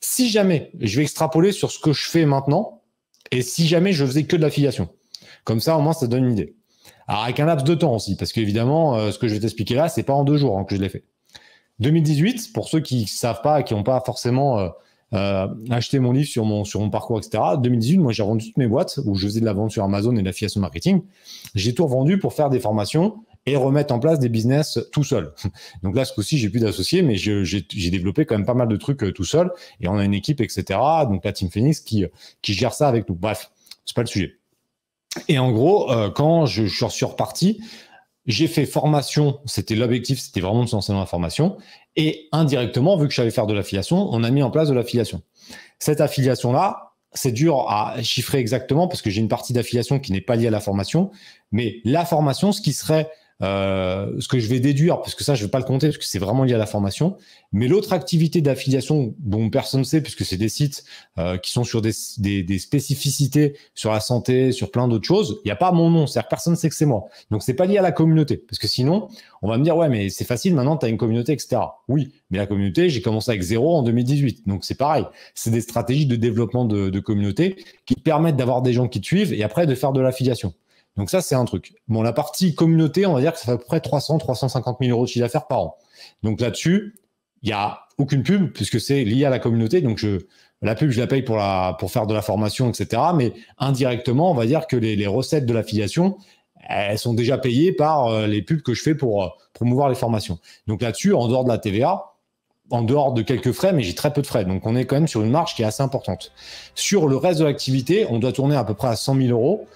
Si jamais, je vais extrapoler sur ce que je fais maintenant, et si jamais je faisais que de l'affiliation. Comme ça, au moins, ça donne une idée. Alors, avec un laps de temps aussi, parce qu'évidemment, euh, ce que je vais t'expliquer là, c'est pas en deux jours hein, que je l'ai fait. 2018, pour ceux qui savent pas, qui n'ont pas forcément euh, euh, acheté mon livre sur mon, sur mon parcours, etc. 2018, moi, j'ai vendu toutes mes boîtes où je faisais de la vente sur Amazon et de l'affiliation marketing. J'ai tout revendu pour faire des formations et remettre en place des business tout seul. Donc là, ce coup-ci, j'ai plus d'associés, mais j'ai développé quand même pas mal de trucs euh, tout seul et on a une équipe, etc. Donc la Team Phoenix qui, qui gère ça avec nous. Bref, c'est pas le sujet. Et en gros, euh, quand je, suis reparti, j'ai fait formation. C'était l'objectif, c'était vraiment de se dans la formation. Et indirectement, vu que j'allais faire de l'affiliation, on a mis en place de l'affiliation. Cette affiliation-là, c'est dur à chiffrer exactement parce que j'ai une partie d'affiliation qui n'est pas liée à la formation. Mais la formation, ce qui serait euh, ce que je vais déduire, parce que ça, je ne vais pas le compter, parce que c'est vraiment lié à la formation. Mais l'autre activité d'affiliation bon, personne ne sait, puisque c'est des sites euh, qui sont sur des, spécificités sur la santé, sur plein d'autres choses, il n'y a pas mon nom, c'est-à-dire personne ne sait que c'est moi. Donc, c'est pas lié à la communauté, parce que sinon, on va me dire, ouais, mais c'est facile, maintenant, tu as une communauté, etc. Oui, mais la communauté, j'ai commencé avec zéro en 2018. Donc, c'est pareil. C'est des stratégies de développement de, de communauté qui permettent d'avoir des gens qui te suivent et après de faire de l'affiliation. Donc ça, c'est un truc. Bon, la partie communauté, on va dire que ça fait à peu près 300, 350 000 euros de chiffre d'affaires par an. Donc là-dessus, il n'y a aucune pub puisque c'est lié à la communauté. Donc je, la pub, je la paye pour, la, pour faire de la formation, etc. Mais indirectement, on va dire que les, les recettes de l'affiliation, elles sont déjà payées par euh, les pubs que je fais pour euh, promouvoir les formations. Donc là-dessus, en dehors de la TVA, en dehors de quelques frais, mais j'ai très peu de frais. Donc, on est quand même sur une marge qui est assez importante. Sur le reste de l'activité, on doit tourner à peu près à 100 000 euros,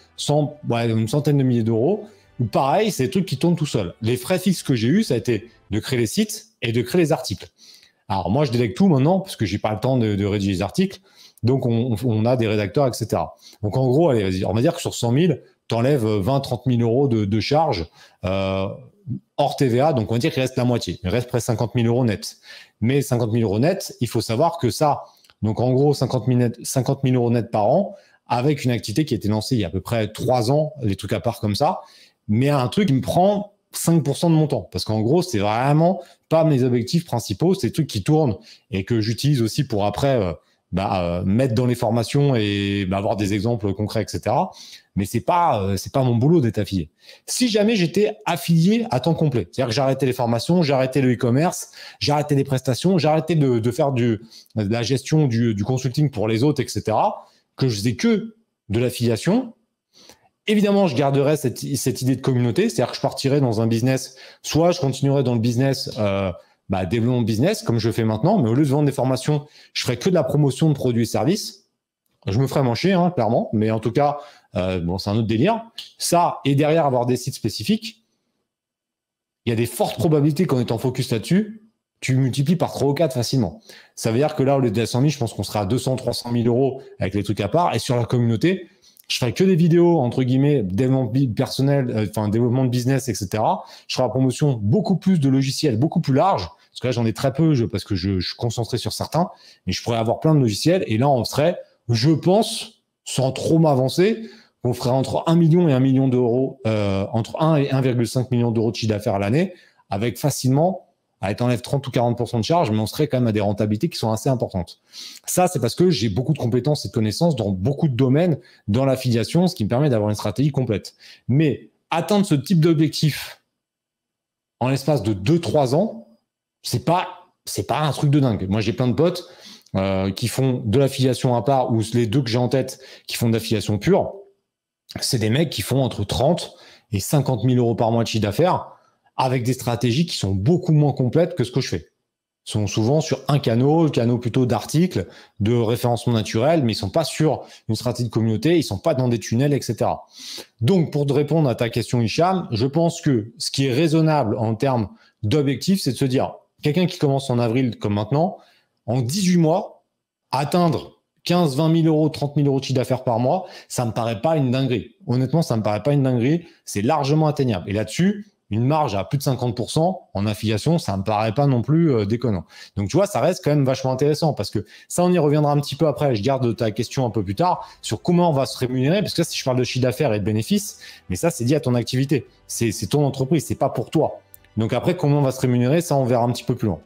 une centaine de milliers d'euros. Pareil, c'est des trucs qui tournent tout seul. Les frais fixes que j'ai eu, ça a été de créer les sites et de créer les articles. Alors, moi, je délègue tout maintenant parce que j'ai pas le temps de, rédiger les articles. Donc, on, a des rédacteurs, etc. Donc, en gros, allez, on va dire que sur 100 000, tu enlèves 20, 30 000 euros de, charges. Euh, hors TVA, donc on va dire qu'il reste la moitié. Il reste près 50 000 euros net. Mais 50 000 euros net, il faut savoir que ça, donc en gros 50 000, 50 euros net par an, avec une activité qui a été lancée il y a à peu près 3 ans, les trucs à part comme ça, mais un truc qui me prend 5% de mon temps. Parce qu'en gros, c'est vraiment pas mes objectifs principaux, c'est des trucs qui tournent et que j'utilise aussi pour après. Euh, bah, euh, mettre dans les formations et bah, avoir des exemples concrets, etc. Mais c'est pas euh, c'est pas mon boulot d'être affilié. Si jamais j'étais affilié à temps complet, c'est-à-dire que j'arrêtais les formations, j'arrêtais le e-commerce, j'arrêtais les prestations, j'arrêtais de, de, faire du, de la gestion du, du consulting pour les autres, etc. Que je faisais que de l'affiliation, Évidemment, je garderais cette, cette idée de communauté, c'est-à-dire que je partirais dans un business, soit je continuerai dans le business euh, bah, développement business, comme je fais maintenant, mais au lieu de vendre des formations, je ferai que de la promotion de produits et services. Je me ferai mancher, hein, clairement, mais en tout cas, euh, bon, c'est un autre délire. Ça, et derrière avoir des sites spécifiques, il y a des fortes probabilités qu'en étant focus là-dessus, tu multiplies par 3 ou 4 facilement. Ça veut dire que là, au lieu de 100 000, je pense qu'on sera à 200, 300 000 euros avec les trucs à part. Et sur la communauté, je ferai que des vidéos entre guillemets développement personnel, euh, enfin développement de business, etc. Je ferai la promotion beaucoup plus de logiciels, beaucoup plus large. Parce que là, j'en ai très peu je, parce que je, je, suis concentré sur certains, mais je pourrais avoir plein de logiciels. Et là, on serait, je pense, sans trop m'avancer, on ferait entre 1 million et 1 million d'euros, euh, entre 1 et 1,5 million d'euros de chiffre d'affaires à l'année, avec facilement elle t'enlève 30 ou 40% de charge, mais on serait quand même à des rentabilités qui sont assez importantes. Ça, c'est parce que j'ai beaucoup de compétences et de connaissances dans beaucoup de domaines dans l'affiliation, ce qui me permet d'avoir une stratégie complète. Mais atteindre ce type d'objectif en l'espace de 2-3 ans, c'est pas, c'est pas un truc de dingue. Moi, j'ai plein de potes euh, qui font de l'affiliation à part ou les deux que j'ai en tête qui font de l'affiliation pure. C'est des mecs qui font entre 30 et 50 000 euros par mois de chiffre d'affaires avec des stratégies qui sont beaucoup moins complètes que ce que je fais. Ils sont souvent sur un canot, un canot plutôt d'articles, de référencement naturel, mais ils sont pas sur une stratégie de communauté, ils sont pas dans des tunnels, etc. Donc, pour te répondre à ta question, Isham, je pense que ce qui est raisonnable en termes d'objectifs, c'est de se dire, quelqu'un qui commence en avril comme maintenant, en 18 mois, atteindre 15, 20 000 euros, 30 000 euros de chiffre d'affaires par mois, ça me paraît pas une dinguerie. Honnêtement, ça me paraît pas une dinguerie. C'est largement atteignable. Et là-dessus, une marge à plus de 50% en affiliation, ça me paraît pas non plus euh, déconnant. Donc tu vois, ça reste quand même vachement intéressant parce que ça, on y reviendra un petit peu après. Je garde ta question un peu plus tard sur comment on va se rémunérer parce que si je parle de chiffre d'affaires et de bénéfices, mais ça, c'est dit à ton activité, c'est ton entreprise, c'est pas pour toi. Donc après, comment on va se rémunérer, ça, on verra un petit peu plus loin.